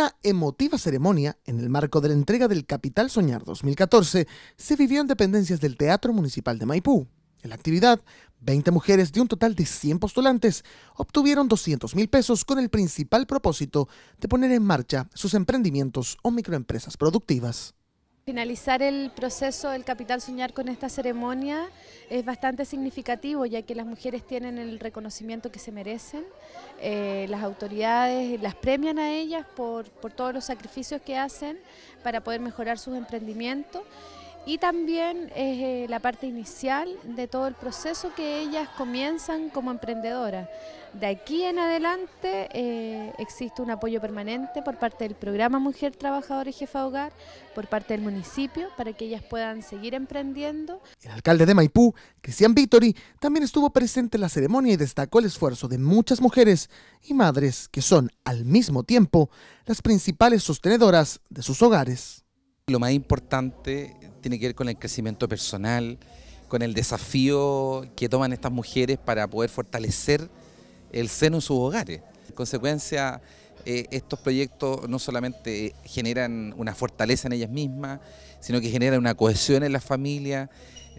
una emotiva ceremonia en el marco de la entrega del Capital Soñar 2014 se vivió en dependencias del Teatro Municipal de Maipú. En la actividad, 20 mujeres de un total de 100 postulantes obtuvieron 200 mil pesos con el principal propósito de poner en marcha sus emprendimientos o microempresas productivas. Finalizar el proceso del Capital Soñar con esta ceremonia es bastante significativo, ya que las mujeres tienen el reconocimiento que se merecen, eh, las autoridades las premian a ellas por, por todos los sacrificios que hacen para poder mejorar sus emprendimientos y también es eh, la parte inicial de todo el proceso que ellas comienzan como emprendedoras. De aquí en adelante eh, existe un apoyo permanente por parte del programa Mujer Trabajadora y Jefa Hogar, por parte del municipio, para que ellas puedan seguir emprendiendo. El alcalde de Maipú, Cristian Victory, también estuvo presente en la ceremonia y destacó el esfuerzo de muchas mujeres y madres que son, al mismo tiempo, las principales sostenedoras de sus hogares. Lo más importante tiene que ver con el crecimiento personal, con el desafío que toman estas mujeres para poder fortalecer el seno en sus hogares. En consecuencia, eh, estos proyectos no solamente generan una fortaleza en ellas mismas, sino que generan una cohesión en la familia,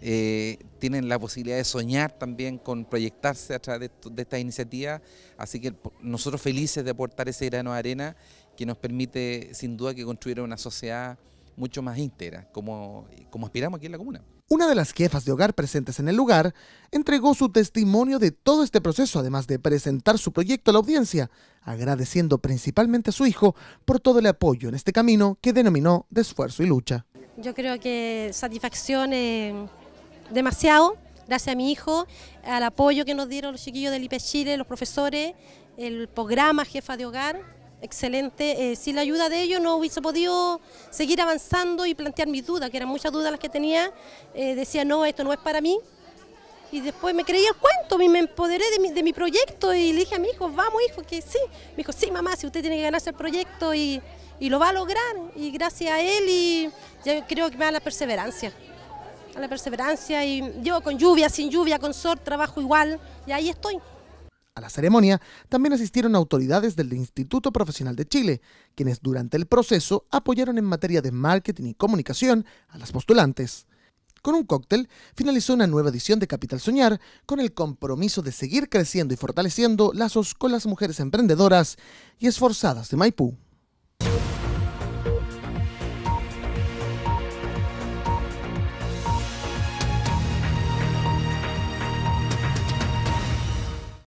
eh, tienen la posibilidad de soñar también con proyectarse a través de, estas iniciativas, así que nosotros felices de aportar ese grano de arena que nos permite sin duda que construir una sociedad mucho más íntegra, como, como aspiramos aquí en la comuna. Una de las jefas de hogar presentes en el lugar entregó su testimonio de todo este proceso, además de presentar su proyecto a la audiencia, agradeciendo principalmente a su hijo por todo el apoyo en este camino que denominó de esfuerzo y lucha. Yo creo que satisfacción eh, demasiado, gracias a mi hijo, al apoyo que nos dieron los chiquillos del IPE Chile, los profesores, el programa Jefa de Hogar, excelente. Eh, sin la ayuda de ellos no hubiese podido seguir avanzando y plantear mis dudas, que eran muchas dudas las que tenía. Eh, decía, no, esto no es para mí. Y después me creí el cuento, me empoderé de mi, proyecto y le dije a mi hijo, vamos hijo, que sí. Me dijo, sí mamá, si usted tiene que ganarse el proyecto y, lo va a lograr. Y gracias a él y creo que me da la perseverancia a la perseverancia y yo con lluvia, sin lluvia, con sol, trabajo igual y ahí estoy. A la ceremonia también asistieron autoridades del Instituto Profesional de Chile, quienes durante el proceso apoyaron en materia de marketing y comunicación a las postulantes. Con un cóctel finalizó una nueva edición de Capital Soñar con el compromiso de seguir creciendo y fortaleciendo lazos con las mujeres emprendedoras y esforzadas de Maipú.